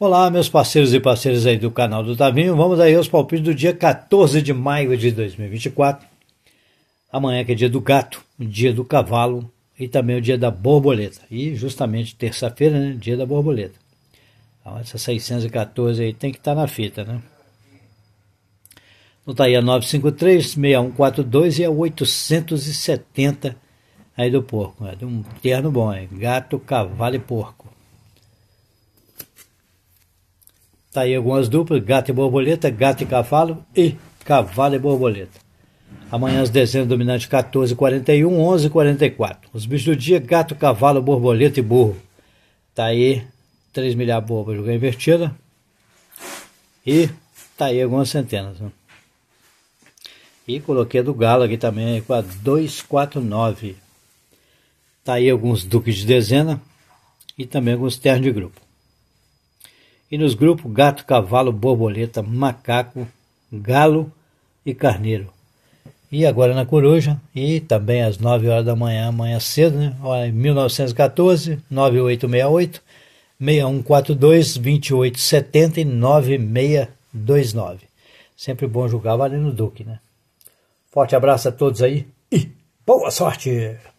Olá, meus parceiros e parceiras aí do canal do Tavinho. Vamos aí aos palpites do dia 14 de maio de 2024. Amanhã que é dia do gato, dia do cavalo e também o dia da borboleta. E justamente terça-feira, né, dia da borboleta. Então essa 614 aí tem que estar tá na fita, né? Então tá aí a 953, 6142 e a 870 aí do porco. É né? um terno bom, hein? gato, cavalo e porco. Tá aí algumas duplas, gato e borboleta, gato e cavalo e cavalo e borboleta. Amanhã as dezenas dominantes 14h41, 11h44. Os bichos do dia, gato, cavalo, borboleta e burro. Tá aí 3 milhar boba jogar invertida. E tá aí algumas centenas. Né? E coloquei a do galo aqui também com a 249. Tá aí alguns duques de dezena e também alguns ternos de grupo e nos grupos gato, cavalo, borboleta, macaco, galo e carneiro. E agora na Coruja, e também às 9 horas da manhã, amanhã cedo, né? Olha, 1914, 9868, 6142, 2870 e 9629. Sempre bom julgar valendo Duque, né? Forte abraço a todos aí e boa sorte!